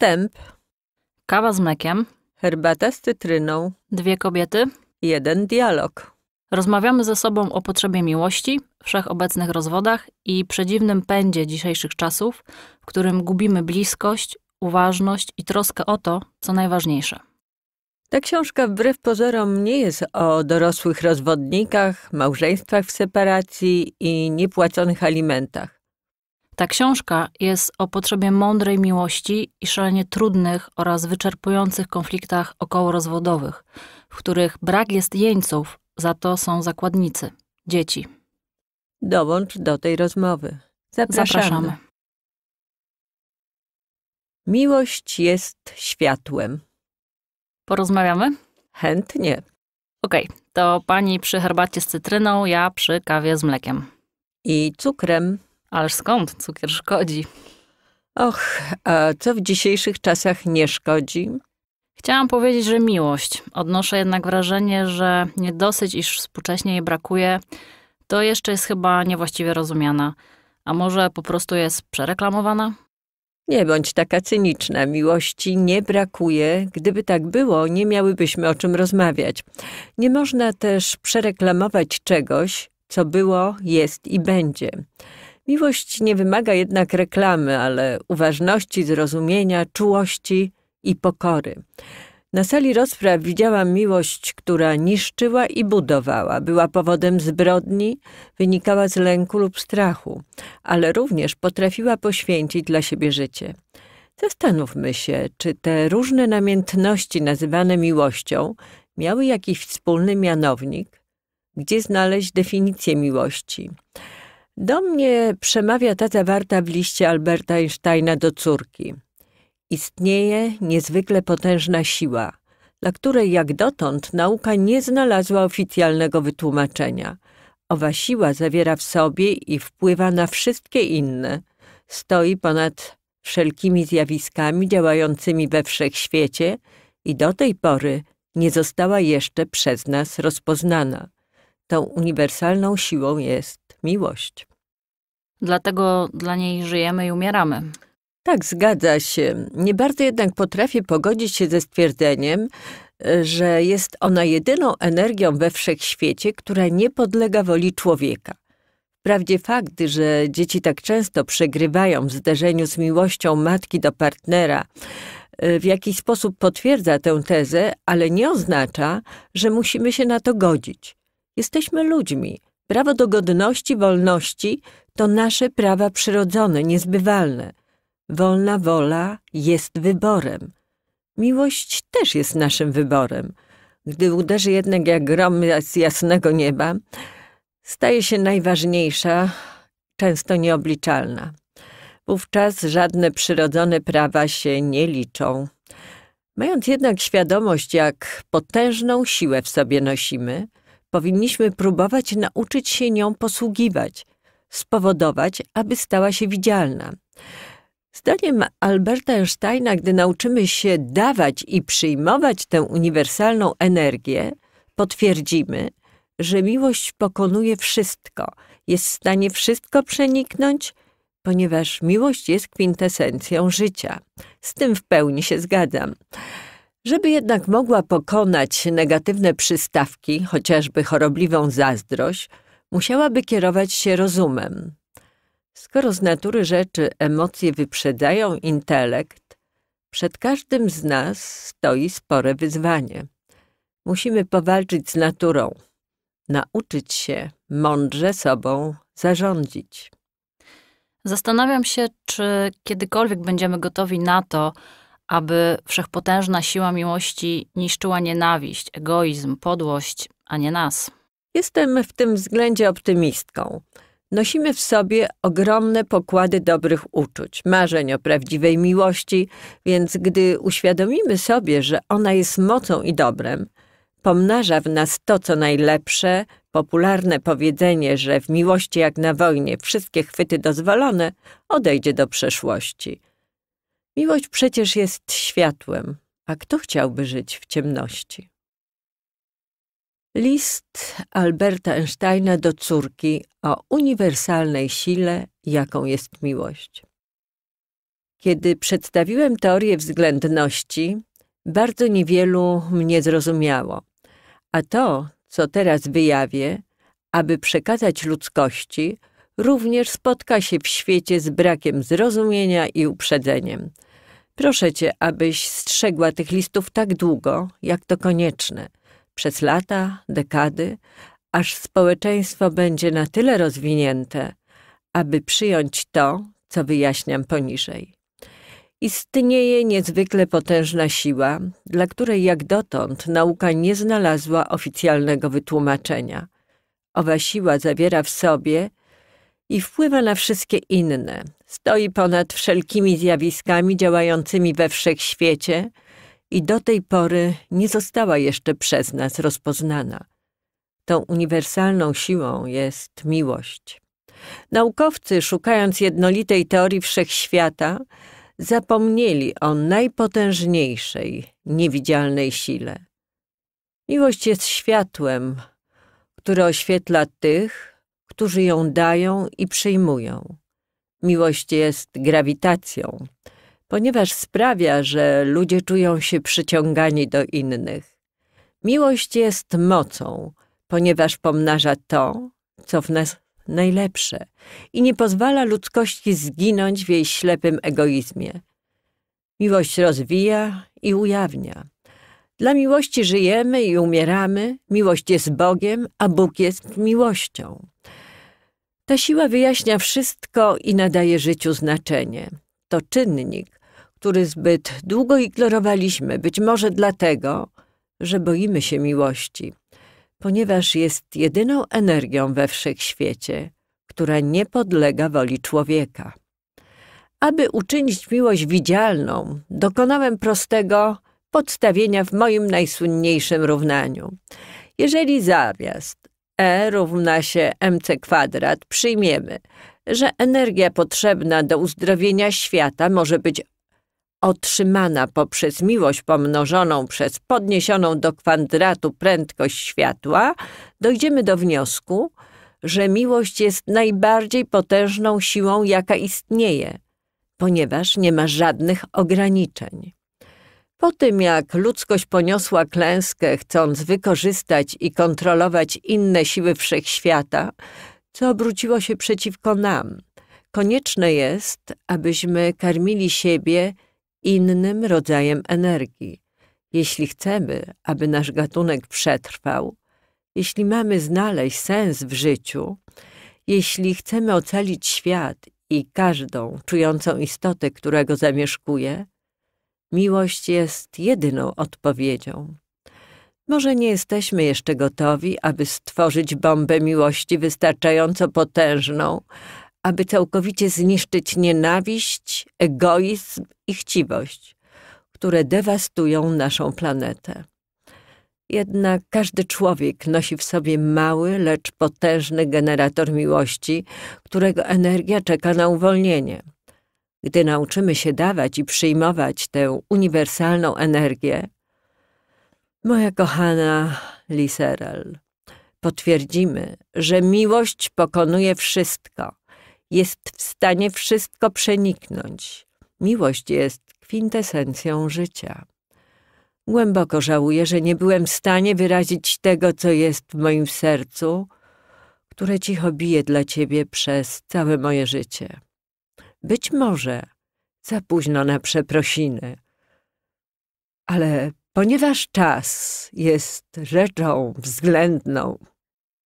Wstęp. Kawa z mlekiem. Herbata z cytryną. Dwie kobiety. Jeden dialog. Rozmawiamy ze sobą o potrzebie miłości, wszechobecnych rozwodach i przedziwnym pędzie dzisiejszych czasów, w którym gubimy bliskość, uważność i troskę o to, co najważniejsze. Ta książka wbrew pozorom nie jest o dorosłych rozwodnikach, małżeństwach w separacji i niepłaconych alimentach. Ta książka jest o potrzebie mądrej miłości i szalenie trudnych oraz wyczerpujących konfliktach okołorozwodowych, w których brak jest jeńców, za to są zakładnicy, dzieci. Dołącz do tej rozmowy. Zapraszamy. Zapraszamy. Miłość jest światłem. Porozmawiamy? Chętnie. Okej, okay, to pani przy herbacie z cytryną, ja przy kawie z mlekiem. I cukrem. Ależ skąd cukier szkodzi? Och, a co w dzisiejszych czasach nie szkodzi? Chciałam powiedzieć, że miłość. Odnoszę jednak wrażenie, że nie dosyć, iż współcześnie jej brakuje, to jeszcze jest chyba niewłaściwie rozumiana. A może po prostu jest przereklamowana? Nie bądź taka cyniczna. Miłości nie brakuje. Gdyby tak było, nie miałybyśmy o czym rozmawiać. Nie można też przereklamować czegoś, co było, jest i będzie. Miłość nie wymaga jednak reklamy, ale uważności, zrozumienia, czułości i pokory. Na sali rozpraw widziałam miłość, która niszczyła i budowała, była powodem zbrodni, wynikała z lęku lub strachu, ale również potrafiła poświęcić dla siebie życie. Zastanówmy się, czy te różne namiętności nazywane miłością miały jakiś wspólny mianownik? Gdzie znaleźć definicję miłości? Do mnie przemawia ta zawarta w liście Alberta Einsteina do córki. Istnieje niezwykle potężna siła, dla której jak dotąd nauka nie znalazła oficjalnego wytłumaczenia. Owa siła zawiera w sobie i wpływa na wszystkie inne. Stoi ponad wszelkimi zjawiskami działającymi we wszechświecie i do tej pory nie została jeszcze przez nas rozpoznana. Tą uniwersalną siłą jest miłość dlatego dla niej żyjemy i umieramy. Tak, zgadza się. Nie bardzo jednak potrafię pogodzić się ze stwierdzeniem, że jest ona jedyną energią we wszechświecie, która nie podlega woli człowieka. Wprawdzie fakt, że dzieci tak często przegrywają w zderzeniu z miłością matki do partnera, w jakiś sposób potwierdza tę tezę, ale nie oznacza, że musimy się na to godzić. Jesteśmy ludźmi. Prawo do godności, wolności to nasze prawa przyrodzone, niezbywalne. Wolna wola jest wyborem. Miłość też jest naszym wyborem. Gdy uderzy jednak jak grom z jasnego nieba, staje się najważniejsza, często nieobliczalna. Wówczas żadne przyrodzone prawa się nie liczą. Mając jednak świadomość, jak potężną siłę w sobie nosimy, powinniśmy próbować nauczyć się nią posługiwać – spowodować, aby stała się widzialna. Zdaniem Alberta Einsteina, gdy nauczymy się dawać i przyjmować tę uniwersalną energię, potwierdzimy, że miłość pokonuje wszystko, jest w stanie wszystko przeniknąć, ponieważ miłość jest kwintesencją życia. Z tym w pełni się zgadzam. Żeby jednak mogła pokonać negatywne przystawki, chociażby chorobliwą zazdrość, musiałaby kierować się rozumem. Skoro z natury rzeczy emocje wyprzedzają intelekt, przed każdym z nas stoi spore wyzwanie. Musimy powalczyć z naturą, nauczyć się mądrze sobą zarządzić. Zastanawiam się, czy kiedykolwiek będziemy gotowi na to, aby wszechpotężna siła miłości niszczyła nienawiść, egoizm, podłość, a nie nas. Jestem w tym względzie optymistką. Nosimy w sobie ogromne pokłady dobrych uczuć, marzeń o prawdziwej miłości, więc gdy uświadomimy sobie, że ona jest mocą i dobrem, pomnaża w nas to, co najlepsze, popularne powiedzenie, że w miłości jak na wojnie wszystkie chwyty dozwolone, odejdzie do przeszłości. Miłość przecież jest światłem, a kto chciałby żyć w ciemności? List Alberta Einsteina do córki o uniwersalnej sile, jaką jest miłość. Kiedy przedstawiłem teorię względności, bardzo niewielu mnie zrozumiało, a to, co teraz wyjawię, aby przekazać ludzkości, również spotka się w świecie z brakiem zrozumienia i uprzedzeniem. Proszę cię, abyś strzegła tych listów tak długo, jak to konieczne – przez lata, dekady, aż społeczeństwo będzie na tyle rozwinięte, aby przyjąć to, co wyjaśniam poniżej. Istnieje niezwykle potężna siła, dla której jak dotąd nauka nie znalazła oficjalnego wytłumaczenia. Owa siła zawiera w sobie i wpływa na wszystkie inne. Stoi ponad wszelkimi zjawiskami działającymi we wszechświecie, świecie i do tej pory nie została jeszcze przez nas rozpoznana. Tą uniwersalną siłą jest miłość. Naukowcy, szukając jednolitej teorii wszechświata, zapomnieli o najpotężniejszej, niewidzialnej sile. Miłość jest światłem, które oświetla tych, którzy ją dają i przyjmują. Miłość jest grawitacją, ponieważ sprawia, że ludzie czują się przyciągani do innych. Miłość jest mocą, ponieważ pomnaża to, co w nas najlepsze i nie pozwala ludzkości zginąć w jej ślepym egoizmie. Miłość rozwija i ujawnia. Dla miłości żyjemy i umieramy, miłość jest Bogiem, a Bóg jest miłością. Ta siła wyjaśnia wszystko i nadaje życiu znaczenie. To czynnik, który zbyt długo ignorowaliśmy, być może dlatego, że boimy się miłości, ponieważ jest jedyną energią we wszechświecie, która nie podlega woli człowieka. Aby uczynić miłość widzialną, dokonałem prostego podstawienia w moim najsłynniejszym równaniu. Jeżeli zamiast E równa się mc kwadrat, przyjmiemy, że energia potrzebna do uzdrowienia świata może być otrzymana poprzez miłość pomnożoną przez podniesioną do kwadratu prędkość światła, dojdziemy do wniosku, że miłość jest najbardziej potężną siłą, jaka istnieje, ponieważ nie ma żadnych ograniczeń. Po tym, jak ludzkość poniosła klęskę, chcąc wykorzystać i kontrolować inne siły wszechświata, co obróciło się przeciwko nam, konieczne jest, abyśmy karmili siebie innym rodzajem energii. Jeśli chcemy, aby nasz gatunek przetrwał, jeśli mamy znaleźć sens w życiu, jeśli chcemy ocalić świat i każdą czującą istotę, która go zamieszkuje, miłość jest jedyną odpowiedzią. Może nie jesteśmy jeszcze gotowi, aby stworzyć bombę miłości wystarczająco potężną, aby całkowicie zniszczyć nienawiść, egoizm i chciwość, które dewastują naszą planetę. Jednak każdy człowiek nosi w sobie mały, lecz potężny generator miłości, którego energia czeka na uwolnienie. Gdy nauczymy się dawać i przyjmować tę uniwersalną energię, moja kochana Liserel, potwierdzimy, że miłość pokonuje wszystko, jest w stanie wszystko przeniknąć. Miłość jest kwintesencją życia. Głęboko żałuję, że nie byłem w stanie wyrazić tego, co jest w moim sercu, które cicho bije dla ciebie przez całe moje życie. Być może za późno na przeprosiny, ale ponieważ czas jest rzeczą względną,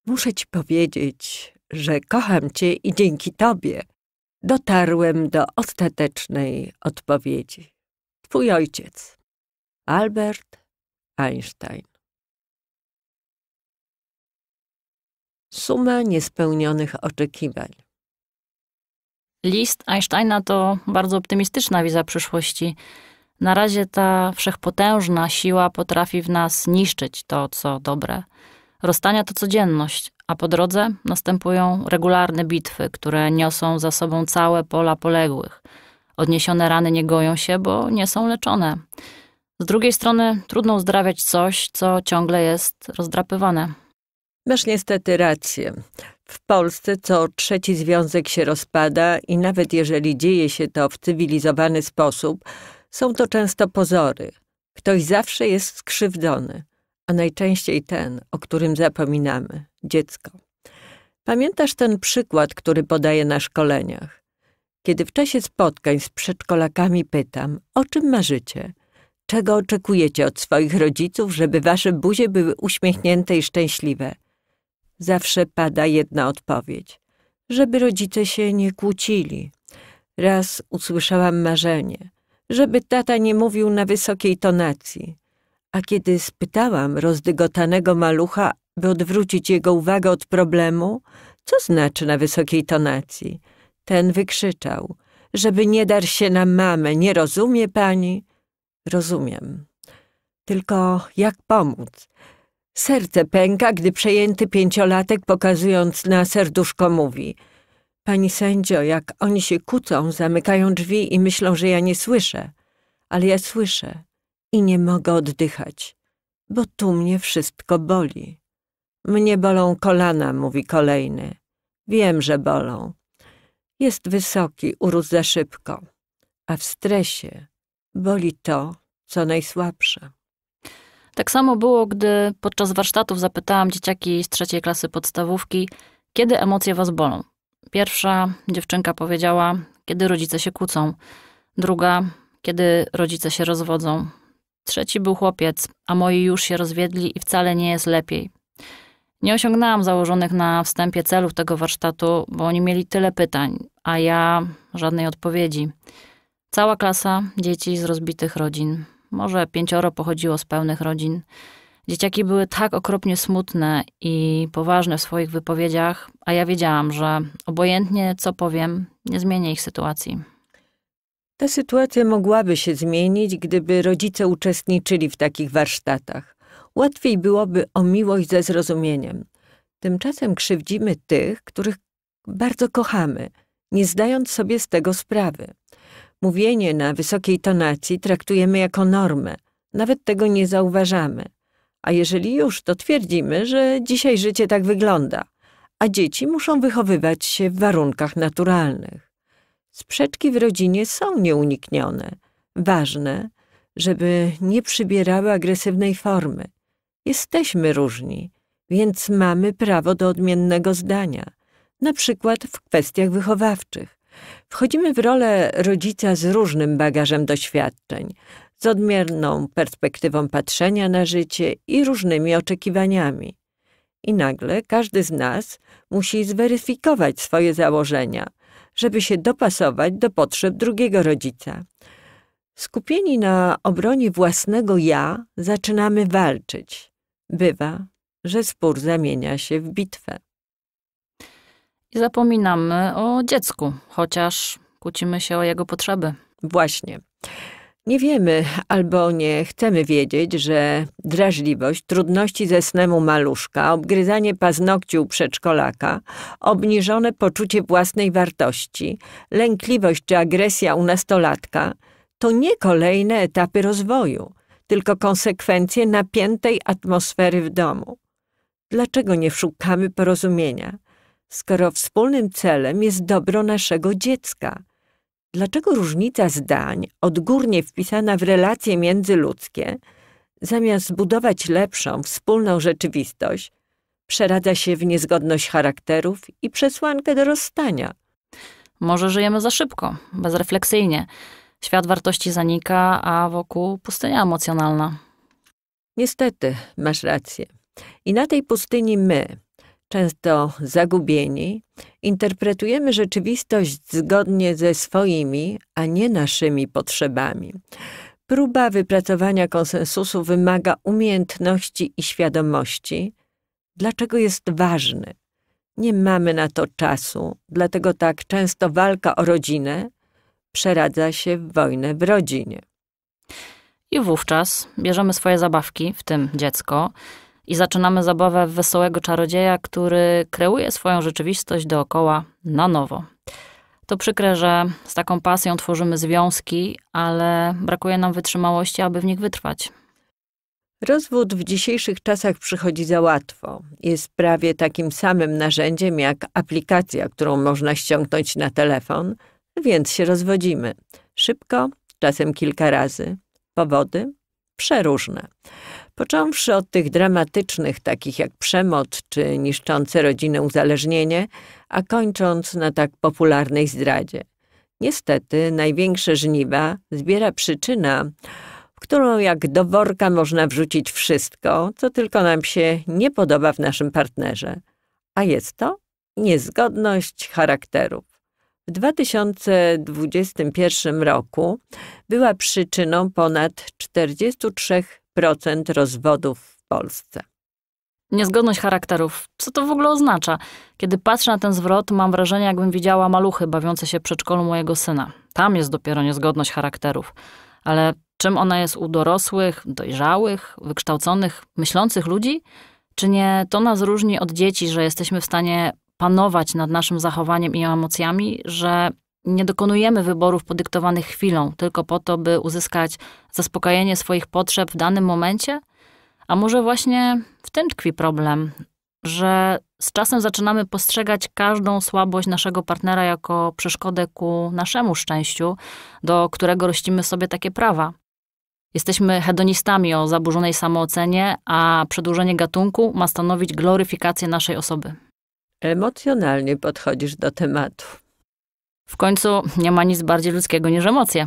muszę ci powiedzieć, że kocham cię i dzięki tobie dotarłem do ostatecznej odpowiedzi. Twój ojciec, Albert Einstein. Suma niespełnionych oczekiwań. List Einsteina to bardzo optymistyczna wiza przyszłości. Na razie ta wszechpotężna siła potrafi w nas niszczyć to, co dobre. Rozstania to codzienność a po drodze następują regularne bitwy, które niosą za sobą całe pola poległych. Odniesione rany nie goją się, bo nie są leczone. Z drugiej strony trudno uzdrawiać coś, co ciągle jest rozdrapywane. Masz niestety rację. W Polsce co trzeci związek się rozpada i nawet jeżeli dzieje się to w cywilizowany sposób, są to często pozory. Ktoś zawsze jest skrzywdzony najczęściej ten, o którym zapominamy dziecko. Pamiętasz ten przykład, który podaję na szkoleniach? Kiedy w czasie spotkań z przedszkolakami pytam, o czym marzycie? Czego oczekujecie od swoich rodziców, żeby wasze buzie były uśmiechnięte i szczęśliwe? Zawsze pada jedna odpowiedź: żeby rodzice się nie kłócili. Raz usłyszałam marzenie, żeby tata nie mówił na wysokiej tonacji. A kiedy spytałam rozdygotanego malucha, by odwrócić jego uwagę od problemu, co znaczy na wysokiej tonacji, ten wykrzyczał, żeby nie dar się na mamę, nie rozumie pani? Rozumiem. Tylko jak pomóc? Serce pęka, gdy przejęty pięciolatek, pokazując na serduszko, mówi – Pani sędzio, jak oni się kłócą, zamykają drzwi i myślą, że ja nie słyszę. Ale ja słyszę i nie mogę oddychać, bo tu mnie wszystko boli. Mnie bolą kolana, mówi kolejny. Wiem, że bolą. Jest wysoki, urósł za szybko, a w stresie boli to, co najsłabsze. Tak samo było, gdy podczas warsztatów zapytałam dzieciaki z trzeciej klasy podstawówki, kiedy emocje was bolą. Pierwsza dziewczynka powiedziała, kiedy rodzice się kłócą, druga, kiedy rodzice się rozwodzą, Trzeci był chłopiec, a moi już się rozwiedli i wcale nie jest lepiej. Nie osiągnęłam założonych na wstępie celów tego warsztatu, bo oni mieli tyle pytań, a ja żadnej odpowiedzi. Cała klasa dzieci z rozbitych rodzin. Może pięcioro pochodziło z pełnych rodzin. Dzieciaki były tak okropnie smutne i poważne w swoich wypowiedziach, a ja wiedziałam, że obojętnie co powiem, nie zmienię ich sytuacji. Ta sytuacja mogłaby się zmienić, gdyby rodzice uczestniczyli w takich warsztatach. Łatwiej byłoby o miłość ze zrozumieniem. Tymczasem krzywdzimy tych, których bardzo kochamy, nie zdając sobie z tego sprawy. Mówienie na wysokiej tonacji traktujemy jako normę, nawet tego nie zauważamy. A jeżeli już, to twierdzimy, że dzisiaj życie tak wygląda, a dzieci muszą wychowywać się w warunkach naturalnych. Sprzeczki w rodzinie są nieuniknione. Ważne, żeby nie przybierały agresywnej formy. Jesteśmy różni, więc mamy prawo do odmiennego zdania, na przykład w kwestiach wychowawczych. Wchodzimy w rolę rodzica z różnym bagażem doświadczeń, z odmienną perspektywą patrzenia na życie i różnymi oczekiwaniami. I nagle każdy z nas musi zweryfikować swoje założenia – żeby się dopasować do potrzeb drugiego rodzica. Skupieni na obronie własnego ja, zaczynamy walczyć. Bywa, że spór zamienia się w bitwę. I zapominamy o dziecku, chociaż kłócimy się o jego potrzeby. Właśnie. Nie wiemy albo nie chcemy wiedzieć, że drażliwość, trudności ze snem u maluszka, obgryzanie paznokci u przedszkolaka, obniżone poczucie własnej wartości, lękliwość czy agresja u nastolatka to nie kolejne etapy rozwoju, tylko konsekwencje napiętej atmosfery w domu. Dlaczego nie szukamy porozumienia, skoro wspólnym celem jest dobro naszego dziecka – Dlaczego różnica zdań, odgórnie wpisana w relacje międzyludzkie, zamiast budować lepszą, wspólną rzeczywistość, przeradza się w niezgodność charakterów i przesłankę do rozstania? Może żyjemy za szybko, bezrefleksyjnie. Świat wartości zanika, a wokół pustynia emocjonalna. Niestety, masz rację. I na tej pustyni my, często zagubieni, interpretujemy rzeczywistość zgodnie ze swoimi, a nie naszymi potrzebami. Próba wypracowania konsensusu wymaga umiejętności i świadomości, dlaczego jest ważny. Nie mamy na to czasu, dlatego tak często walka o rodzinę przeradza się w wojnę w rodzinie. I wówczas bierzemy swoje zabawki, w tym dziecko, i zaczynamy zabawę w wesołego czarodzieja, który kreuje swoją rzeczywistość dookoła na nowo. To przykre, że z taką pasją tworzymy związki, ale brakuje nam wytrzymałości, aby w nich wytrwać. Rozwód w dzisiejszych czasach przychodzi za łatwo. Jest prawie takim samym narzędziem jak aplikacja, którą można ściągnąć na telefon, więc się rozwodzimy. Szybko, czasem kilka razy. Powody przeróżne. Począwszy od tych dramatycznych, takich jak przemoc czy niszczące rodzinę uzależnienie, a kończąc na tak popularnej zdradzie. Niestety największe żniwa zbiera przyczyna, w którą jak do worka można wrzucić wszystko, co tylko nam się nie podoba w naszym partnerze. A jest to niezgodność charakterów. W 2021 roku była przyczyną ponad 43 rozwodów w Polsce. Niezgodność charakterów. Co to w ogóle oznacza? Kiedy patrzę na ten zwrot, mam wrażenie, jakbym widziała maluchy bawiące się w przedszkolu mojego syna. Tam jest dopiero niezgodność charakterów. Ale czym ona jest u dorosłych, dojrzałych, wykształconych, myślących ludzi? Czy nie to nas różni od dzieci, że jesteśmy w stanie panować nad naszym zachowaniem i emocjami, że nie dokonujemy wyborów podyktowanych chwilą, tylko po to, by uzyskać zaspokojenie swoich potrzeb w danym momencie? A może właśnie w tym tkwi problem, że z czasem zaczynamy postrzegać każdą słabość naszego partnera jako przeszkodę ku naszemu szczęściu, do którego rościmy sobie takie prawa. Jesteśmy hedonistami o zaburzonej samoocenie, a przedłużenie gatunku ma stanowić gloryfikację naszej osoby. Emocjonalnie podchodzisz do tematu. W końcu nie ma nic bardziej ludzkiego niż emocje.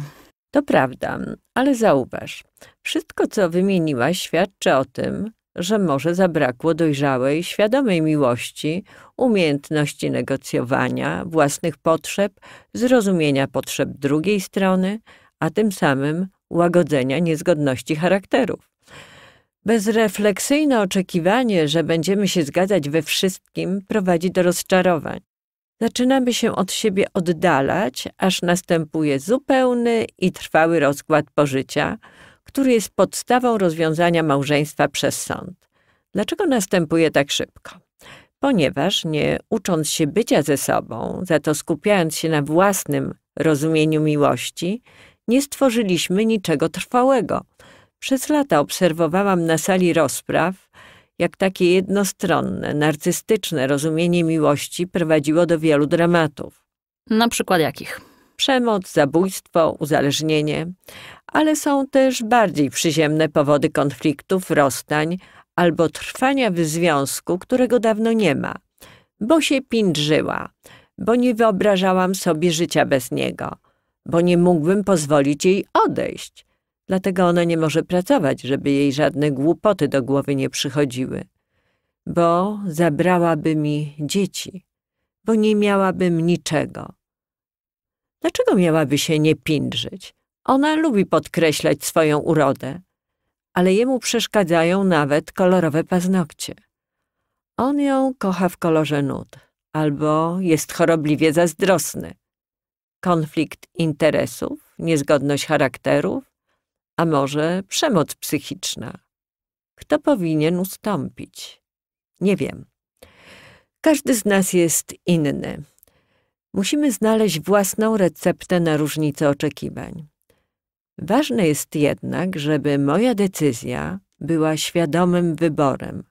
To prawda, ale zauważ, wszystko co wymieniłaś świadczy o tym, że może zabrakło dojrzałej, świadomej miłości, umiejętności negocjowania własnych potrzeb, zrozumienia potrzeb drugiej strony, a tym samym łagodzenia niezgodności charakterów. Bezrefleksyjne oczekiwanie, że będziemy się zgadzać we wszystkim, prowadzi do rozczarowań zaczynamy się od siebie oddalać, aż następuje zupełny i trwały rozkład pożycia, który jest podstawą rozwiązania małżeństwa przez sąd. Dlaczego następuje tak szybko? Ponieważ nie ucząc się bycia ze sobą, za to skupiając się na własnym rozumieniu miłości, nie stworzyliśmy niczego trwałego. Przez lata obserwowałam na sali rozpraw jak takie jednostronne, narcystyczne rozumienie miłości prowadziło do wielu dramatów. Na przykład jakich? Przemoc, zabójstwo, uzależnienie, ale są też bardziej przyziemne powody konfliktów, rozstań albo trwania w związku, którego dawno nie ma, bo się pindrzyła, bo nie wyobrażałam sobie życia bez niego, bo nie mógłbym pozwolić jej odejść – Dlatego ona nie może pracować, żeby jej żadne głupoty do głowy nie przychodziły. Bo zabrałaby mi dzieci, bo nie miałabym niczego. Dlaczego miałaby się nie pindrzyć? Ona lubi podkreślać swoją urodę, ale jemu przeszkadzają nawet kolorowe paznokcie. On ją kocha w kolorze nut, albo jest chorobliwie zazdrosny. Konflikt interesów, niezgodność charakterów, a może przemoc psychiczna. Kto powinien ustąpić? Nie wiem. Każdy z nas jest inny. Musimy znaleźć własną receptę na różnice oczekiwań. Ważne jest jednak, żeby moja decyzja była świadomym wyborem.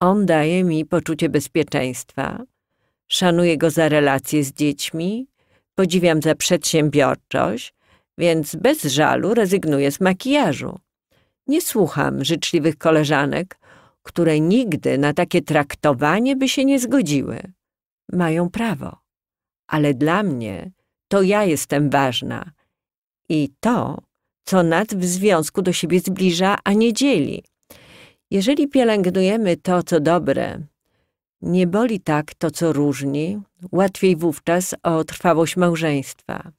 On daje mi poczucie bezpieczeństwa, szanuję go za relacje z dziećmi, podziwiam za przedsiębiorczość, więc bez żalu rezygnuję z makijażu. Nie słucham życzliwych koleżanek, które nigdy na takie traktowanie by się nie zgodziły. Mają prawo. Ale dla mnie to ja jestem ważna i to, co nas w związku do siebie zbliża, a nie dzieli. Jeżeli pielęgnujemy to, co dobre, nie boli tak to, co różni, łatwiej wówczas o trwałość małżeństwa.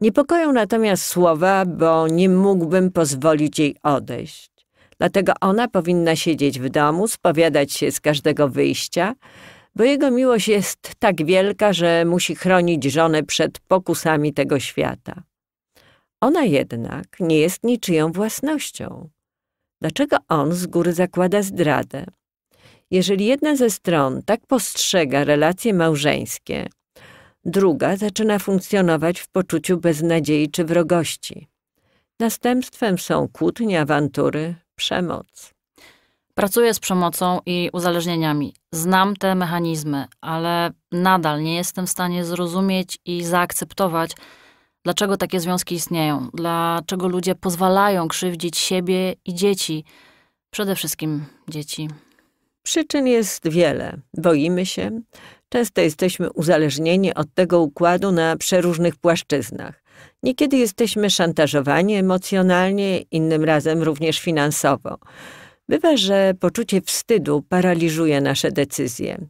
Niepokoją natomiast słowa, bo nie mógłbym pozwolić jej odejść. Dlatego ona powinna siedzieć w domu, spowiadać się z każdego wyjścia, bo jego miłość jest tak wielka, że musi chronić żonę przed pokusami tego świata. Ona jednak nie jest niczyją własnością. Dlaczego on z góry zakłada zdradę? Jeżeli jedna ze stron tak postrzega relacje małżeńskie, druga zaczyna funkcjonować w poczuciu beznadziei czy wrogości. Następstwem są kłótnie, awantury, przemoc. Pracuję z przemocą i uzależnieniami. Znam te mechanizmy, ale nadal nie jestem w stanie zrozumieć i zaakceptować, dlaczego takie związki istnieją, dlaczego ludzie pozwalają krzywdzić siebie i dzieci, przede wszystkim dzieci. Przyczyn jest wiele. Boimy się, często jesteśmy uzależnieni od tego układu na przeróżnych płaszczyznach. Niekiedy jesteśmy szantażowani emocjonalnie, innym razem również finansowo. Bywa, że poczucie wstydu paraliżuje nasze decyzje.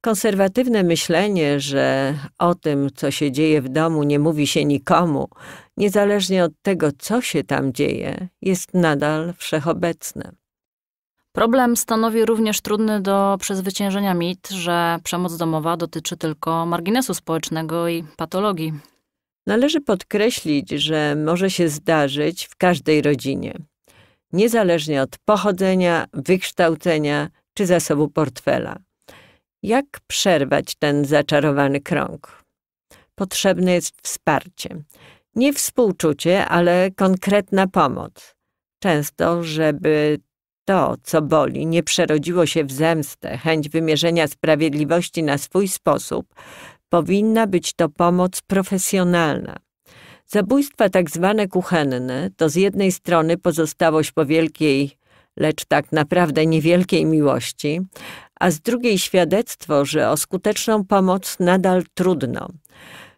Konserwatywne myślenie, że o tym, co się dzieje w domu, nie mówi się nikomu, niezależnie od tego, co się tam dzieje, jest nadal wszechobecne. Problem stanowi również trudny do przezwyciężenia mit, że przemoc domowa dotyczy tylko marginesu społecznego i patologii. Należy podkreślić, że może się zdarzyć w każdej rodzinie, niezależnie od pochodzenia, wykształcenia czy zasobu portfela. Jak przerwać ten zaczarowany krąg? Potrzebne jest wsparcie. Nie współczucie, ale konkretna pomoc. Często, żeby to, co boli, nie przerodziło się w zemstę, chęć wymierzenia sprawiedliwości na swój sposób, powinna być to pomoc profesjonalna. Zabójstwa tak zwane kuchenne to z jednej strony pozostałość po wielkiej, lecz tak naprawdę niewielkiej miłości, a z drugiej świadectwo, że o skuteczną pomoc nadal trudno.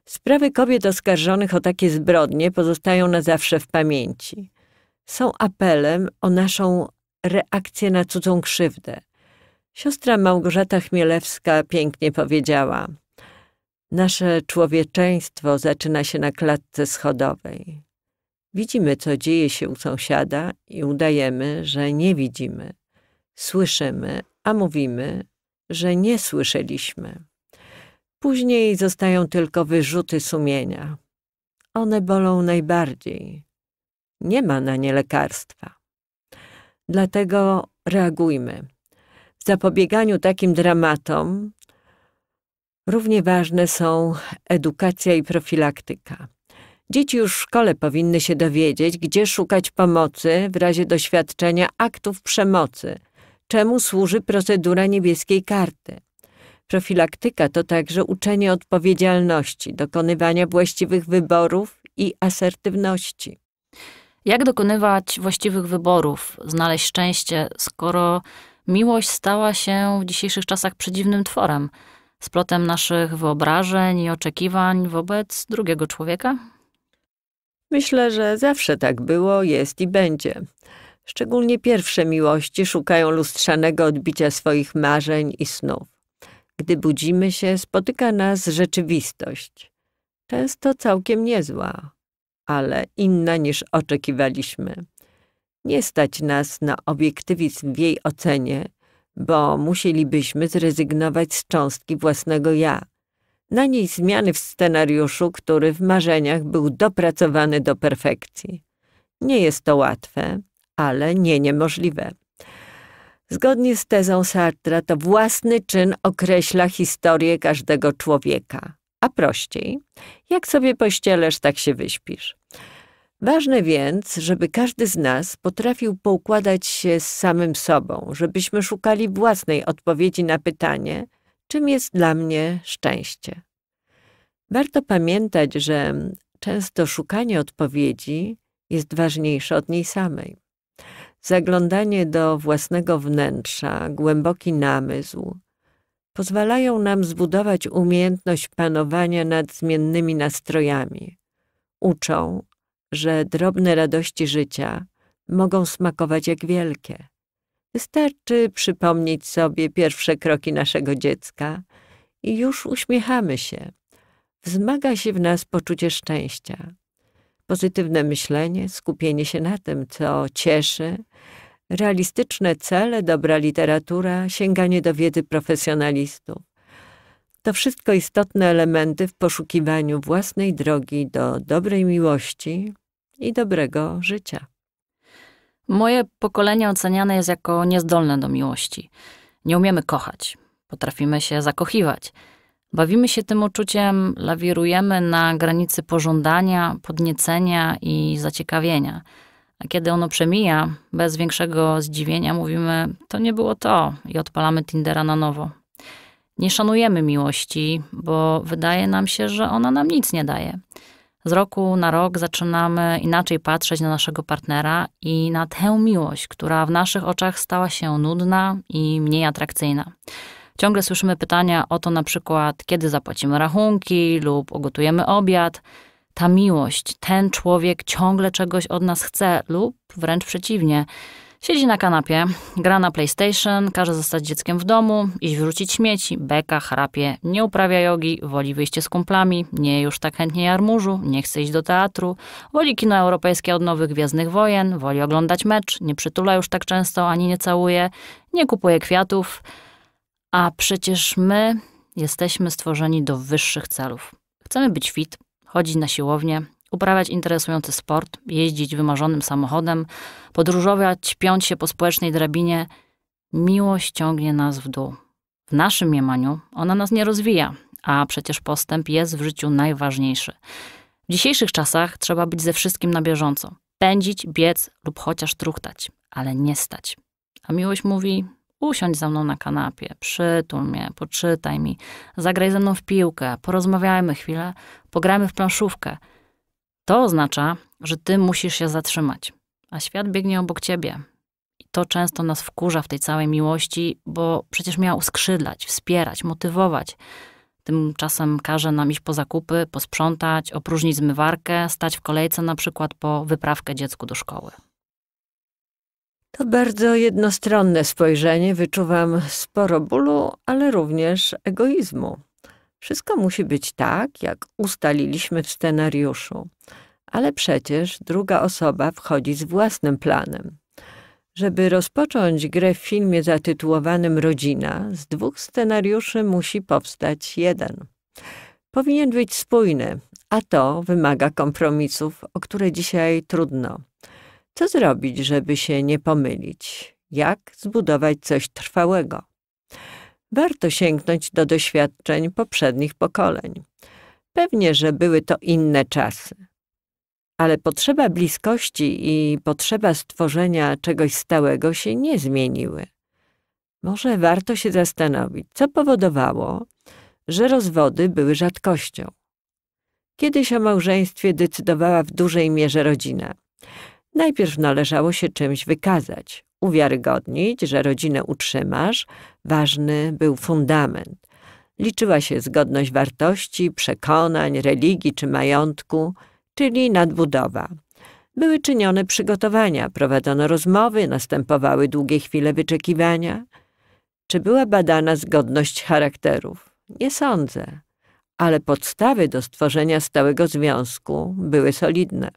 Sprawy kobiet oskarżonych o takie zbrodnie pozostają na zawsze w pamięci. Są apelem o naszą reakcję na cudzą krzywdę. Siostra Małgorzata Chmielewska pięknie powiedziała: Nasze człowieczeństwo zaczyna się na klatce schodowej. Widzimy, co dzieje się u sąsiada i udajemy, że nie widzimy. Słyszymy, a mówimy, że nie słyszeliśmy. Później zostają tylko wyrzuty sumienia. One bolą najbardziej. Nie ma na nie lekarstwa. Dlatego reagujmy. W zapobieganiu takim dramatom równie ważne są edukacja i profilaktyka. Dzieci już w szkole powinny się dowiedzieć, gdzie szukać pomocy w razie doświadczenia aktów przemocy, czemu służy procedura niebieskiej karty. Profilaktyka to także uczenie odpowiedzialności, dokonywania właściwych wyborów i asertywności. Jak dokonywać właściwych wyborów, znaleźć szczęście, skoro miłość stała się w dzisiejszych czasach przedziwnym tworem, splotem naszych wyobrażeń i oczekiwań wobec drugiego człowieka? Myślę, że zawsze tak było, jest i będzie. Szczególnie pierwsze miłości szukają lustrzanego odbicia swoich marzeń i snów. Gdy budzimy się, spotyka nas rzeczywistość, często całkiem niezła, ale inna niż oczekiwaliśmy. Nie stać nas na obiektywizm w jej ocenie, bo musielibyśmy zrezygnować z cząstki własnego ja. Na niej zmiany w scenariuszu, który w marzeniach był dopracowany do perfekcji. Nie jest to łatwe, ale nie niemożliwe. Zgodnie z tezą Sartra, to własny czyn określa historię każdego człowieka a prościej. Jak sobie pościelesz, tak się wyśpisz. Ważne więc, żeby każdy z nas potrafił poukładać się z samym sobą, żebyśmy szukali własnej odpowiedzi na pytanie, czym jest dla mnie szczęście. Warto pamiętać, że często szukanie odpowiedzi jest ważniejsze od niej samej. Zaglądanie do własnego wnętrza, głęboki namysł, pozwalają nam zbudować umiejętność panowania nad zmiennymi nastrojami. Uczą, że drobne radości życia mogą smakować jak wielkie. Wystarczy przypomnieć sobie pierwsze kroki naszego dziecka i już uśmiechamy się. Wzmaga się w nas poczucie szczęścia. Pozytywne myślenie, skupienie się na tym, co cieszy, realistyczne cele, dobra literatura, sięganie do wiedzy profesjonalistów. To wszystko istotne elementy w poszukiwaniu własnej drogi do dobrej miłości i dobrego życia. Moje pokolenie oceniane jest jako niezdolne do miłości. Nie umiemy kochać, potrafimy się zakochiwać. Bawimy się tym uczuciem, lawirujemy na granicy pożądania, podniecenia i zaciekawienia – a kiedy ono przemija, bez większego zdziwienia mówimy, to nie było to i odpalamy Tindera na nowo. Nie szanujemy miłości, bo wydaje nam się, że ona nam nic nie daje. Z roku na rok zaczynamy inaczej patrzeć na naszego partnera i na tę miłość, która w naszych oczach stała się nudna i mniej atrakcyjna. Ciągle słyszymy pytania o to na przykład, kiedy zapłacimy rachunki lub ugotujemy obiad, ta miłość, ten człowiek ciągle czegoś od nas chce, lub wręcz przeciwnie. Siedzi na kanapie, gra na PlayStation, każe zostać dzieckiem w domu, iść wyrzucić śmieci, beka, chrapie, nie uprawia jogi, woli wyjście z kumplami, nie już tak chętnie jarmurzu, nie chce iść do teatru, woli kino europejskie od nowych Gwiezdnych Wojen, woli oglądać mecz, nie przytula już tak często ani nie całuje, nie kupuje kwiatów. A przecież my jesteśmy stworzeni do wyższych celów. Chcemy być fit, chodzić na siłownię, uprawiać interesujący sport, jeździć wymarzonym samochodem, podróżować, piąć się po społecznej drabinie. Miłość ciągnie nas w dół. W naszym mniemaniu ona nas nie rozwija, a przecież postęp jest w życiu najważniejszy. W dzisiejszych czasach trzeba być ze wszystkim na bieżąco. Pędzić, biec lub chociaż truchtać, ale nie stać. A miłość mówi: Usiądź ze mną na kanapie, przytul mnie, poczytaj mi, zagraj ze mną w piłkę, porozmawiajmy chwilę, pogramy w planszówkę. To oznacza, że ty musisz się zatrzymać, a świat biegnie obok ciebie. I to często nas wkurza w tej całej miłości, bo przecież miała uskrzydlać, wspierać, motywować. Tymczasem każe nam iść po zakupy, posprzątać, opróżnić zmywarkę, stać w kolejce na przykład po wyprawkę dziecku do szkoły. To bardzo jednostronne spojrzenie. Wyczuwam sporo bólu, ale również egoizmu. Wszystko musi być tak, jak ustaliliśmy w scenariuszu. Ale przecież druga osoba wchodzi z własnym planem. Żeby rozpocząć grę w filmie zatytułowanym Rodzina, z dwóch scenariuszy musi powstać jeden. Powinien być spójny, a to wymaga kompromisów, o które dzisiaj trudno. Co zrobić, żeby się nie pomylić? Jak zbudować coś trwałego? Warto sięgnąć do doświadczeń poprzednich pokoleń. Pewnie, że były to inne czasy. Ale potrzeba bliskości i potrzeba stworzenia czegoś stałego się nie zmieniły. Może warto się zastanowić, co powodowało, że rozwody były rzadkością. Kiedyś o małżeństwie decydowała w dużej mierze rodzina. Najpierw należało się czymś wykazać, uwiarygodnić, że rodzinę utrzymasz. Ważny był fundament. Liczyła się zgodność wartości, przekonań, religii czy majątku, czyli nadbudowa. Były czynione przygotowania, prowadzono rozmowy, następowały długie chwile wyczekiwania. Czy była badana zgodność charakterów? Nie sądzę, ale podstawy do stworzenia stałego związku były solidne.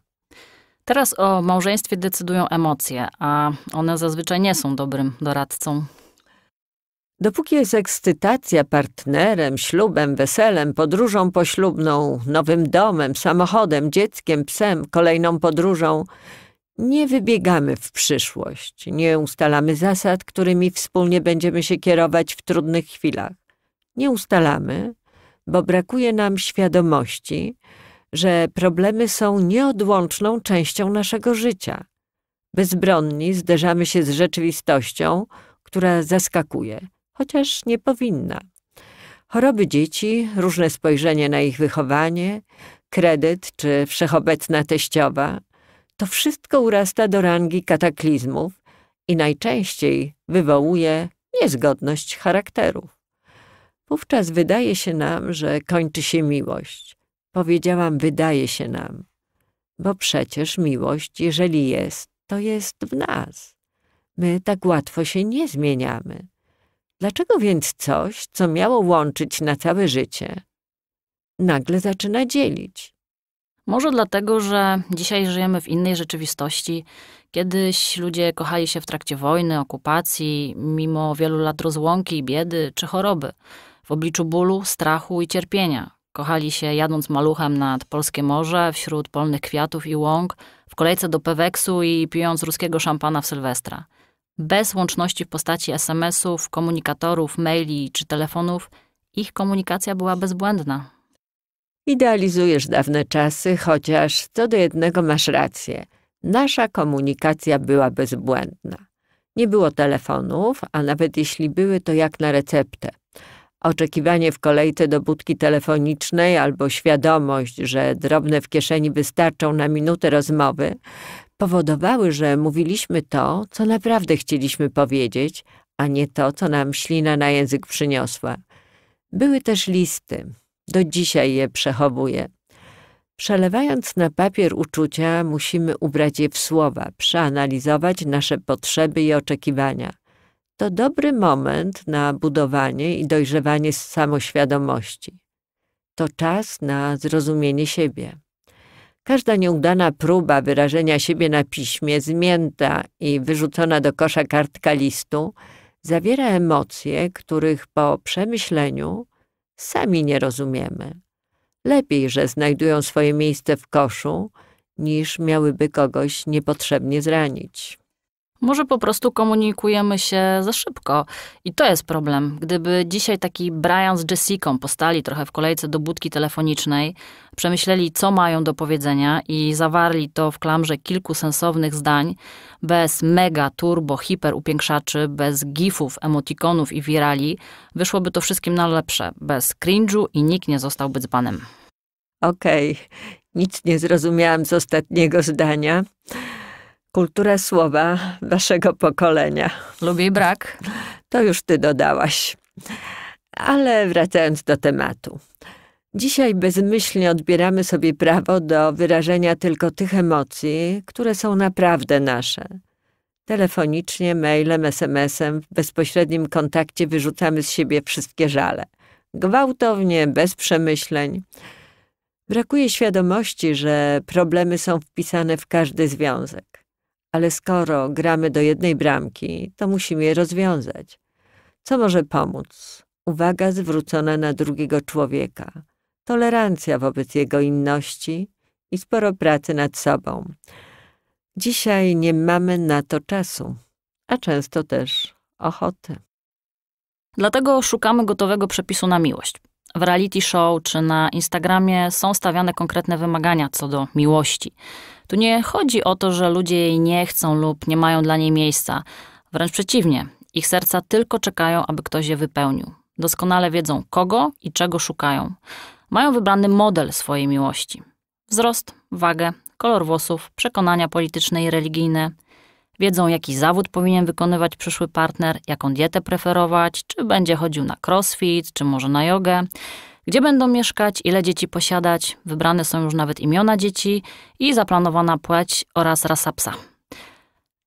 Teraz o małżeństwie decydują emocje, a one zazwyczaj nie są dobrym doradcą. Dopóki jest ekscytacja partnerem, ślubem, weselem, podróżą poślubną, nowym domem, samochodem, dzieckiem, psem, kolejną podróżą, nie wybiegamy w przyszłość, nie ustalamy zasad, którymi wspólnie będziemy się kierować w trudnych chwilach. Nie ustalamy, bo brakuje nam świadomości, że problemy są nieodłączną częścią naszego życia. Bezbronni zderzamy się z rzeczywistością, która zaskakuje, chociaż nie powinna. Choroby dzieci, różne spojrzenie na ich wychowanie, kredyt czy wszechobecna teściowa to wszystko urasta do rangi kataklizmów i najczęściej wywołuje niezgodność charakterów. Wówczas wydaje się nam, że kończy się miłość, Powiedziałam, wydaje się nam, bo przecież miłość, jeżeli jest, to jest w nas. My tak łatwo się nie zmieniamy. Dlaczego więc coś, co miało łączyć na całe życie, nagle zaczyna dzielić? Może dlatego, że dzisiaj żyjemy w innej rzeczywistości. Kiedyś ludzie kochali się w trakcie wojny, okupacji, mimo wielu lat rozłąki, biedy czy choroby, w obliczu bólu, strachu i cierpienia. Kochali się jadąc maluchem nad polskie morze, wśród polnych kwiatów i łąk, w kolejce do Peweksu i pijąc ruskiego szampana w Sylwestra. Bez łączności w postaci SMS-ów, komunikatorów, maili czy telefonów, ich komunikacja była bezbłędna. Idealizujesz dawne czasy, chociaż co do jednego masz rację. Nasza komunikacja była bezbłędna. Nie było telefonów, a nawet jeśli były, to jak na receptę. Oczekiwanie w kolejce do budki telefonicznej albo świadomość, że drobne w kieszeni wystarczą na minutę rozmowy, powodowały, że mówiliśmy to, co naprawdę chcieliśmy powiedzieć, a nie to, co nam ślina na język przyniosła. Były też listy. Do dzisiaj je przechowuję. Przelewając na papier uczucia, musimy ubrać je w słowa, przeanalizować nasze potrzeby i oczekiwania – to dobry moment na budowanie i dojrzewanie samoświadomości. To czas na zrozumienie siebie. Każda nieudana próba wyrażenia siebie na piśmie, zmięta i wyrzucona do kosza kartka listu, zawiera emocje, których po przemyśleniu sami nie rozumiemy. Lepiej, że znajdują swoje miejsce w koszu, niż miałyby kogoś niepotrzebnie zranić. Może po prostu komunikujemy się za szybko. I to jest problem. Gdyby dzisiaj taki Brian z Jessica postali trochę w kolejce do budki telefonicznej, przemyśleli, co mają do powiedzenia i zawarli to w klamrze kilku sensownych zdań, bez mega, turbo, hiper upiększaczy, bez gifów, emotikonów i wirali, wyszłoby to wszystkim na lepsze. Bez cringe'u i nikt nie zostałby dzbanem. Okej, okay. nic nie zrozumiałam z ostatniego zdania, Kulturę słowa waszego pokolenia. Lubi brak. To już ty dodałaś. Ale wracając do tematu. Dzisiaj bezmyślnie odbieramy sobie prawo do wyrażenia tylko tych emocji, które są naprawdę nasze. Telefonicznie, mailem, SMS-em, w bezpośrednim kontakcie wyrzucamy z siebie wszystkie żale. Gwałtownie, bez przemyśleń. Brakuje świadomości, że problemy są wpisane w każdy związek ale skoro gramy do jednej bramki, to musimy je rozwiązać. Co może pomóc? Uwaga zwrócona na drugiego człowieka, tolerancja wobec jego inności i sporo pracy nad sobą. Dzisiaj nie mamy na to czasu, a często też ochoty. Dlatego szukamy gotowego przepisu na miłość w reality show czy na Instagramie są stawiane konkretne wymagania co do miłości. Tu nie chodzi o to, że ludzie jej nie chcą lub nie mają dla niej miejsca. Wręcz przeciwnie, ich serca tylko czekają, aby ktoś je wypełnił. Doskonale wiedzą, kogo i czego szukają. Mają wybrany model swojej miłości: wzrost, wagę, kolor włosów, przekonania polityczne i religijne Wiedzą, jaki zawód powinien wykonywać przyszły partner, jaką dietę preferować, czy będzie chodził na crossfit, czy może na jogę. Gdzie będą mieszkać, ile dzieci posiadać, wybrane są już nawet imiona dzieci i zaplanowana płeć oraz rasa psa.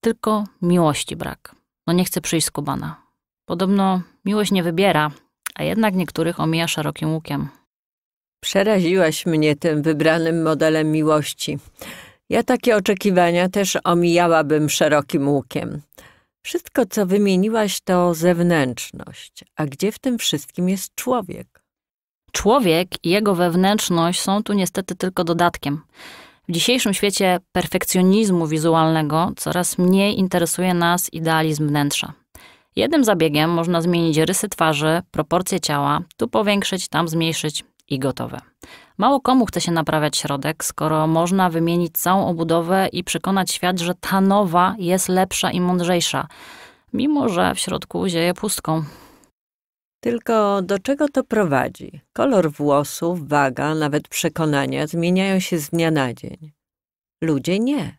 Tylko miłości brak. No nie chcę przyjść z Kubana. Podobno miłość nie wybiera, a jednak niektórych omija szerokim łukiem. Przeraziłaś mnie tym wybranym modelem miłości. Ja takie oczekiwania też omijałabym szerokim łukiem. Wszystko, co wymieniłaś, to zewnętrzność. A gdzie w tym wszystkim jest człowiek? Człowiek i jego wewnętrzność są tu niestety tylko dodatkiem. W dzisiejszym świecie perfekcjonizmu wizualnego coraz mniej interesuje nas idealizm wnętrza. Jednym zabiegiem można zmienić rysy twarzy, proporcje ciała, tu powiększyć, tam zmniejszyć i gotowe. Mało komu chce się naprawiać środek, skoro można wymienić całą obudowę i przekonać świat, że ta nowa jest lepsza i mądrzejsza, mimo że w środku zieje pustką. Tylko do czego to prowadzi? Kolor włosów, waga, nawet przekonania zmieniają się z dnia na dzień. Ludzie nie.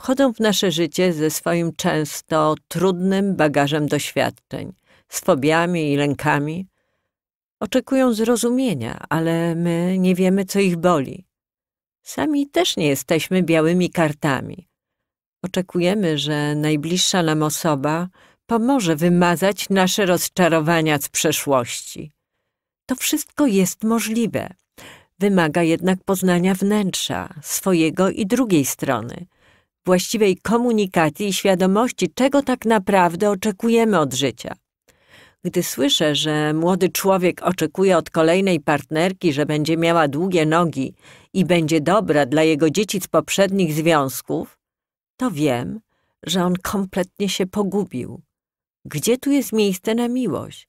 Wchodzą w nasze życie ze swoim często trudnym bagażem doświadczeń, z fobiami i lękami, Oczekują zrozumienia, ale my nie wiemy, co ich boli. Sami też nie jesteśmy białymi kartami. Oczekujemy, że najbliższa nam osoba pomoże wymazać nasze rozczarowania z przeszłości. To wszystko jest możliwe. Wymaga jednak poznania wnętrza, swojego i drugiej strony, właściwej komunikacji i świadomości, czego tak naprawdę oczekujemy od życia. Gdy słyszę, że młody człowiek oczekuje od kolejnej partnerki, że będzie miała długie nogi i będzie dobra dla jego dzieci z poprzednich związków, to wiem, że on kompletnie się pogubił. Gdzie tu jest miejsce na miłość?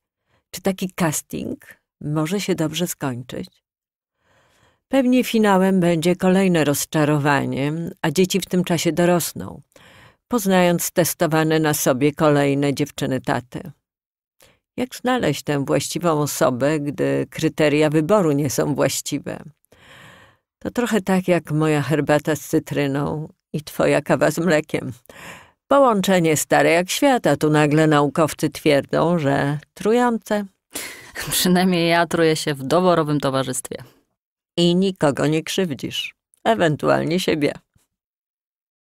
Czy taki casting może się dobrze skończyć? Pewnie finałem będzie kolejne rozczarowanie, a dzieci w tym czasie dorosną, poznając testowane na sobie kolejne dziewczyny taty. Jak znaleźć tę właściwą osobę, gdy kryteria wyboru nie są właściwe? To trochę tak jak moja herbata z cytryną i twoja kawa z mlekiem. Połączenie stare jak świata. Tu nagle naukowcy twierdzą, że trujące. Przynajmniej ja truję się w doborowym towarzystwie. I nikogo nie krzywdzisz, ewentualnie siebie.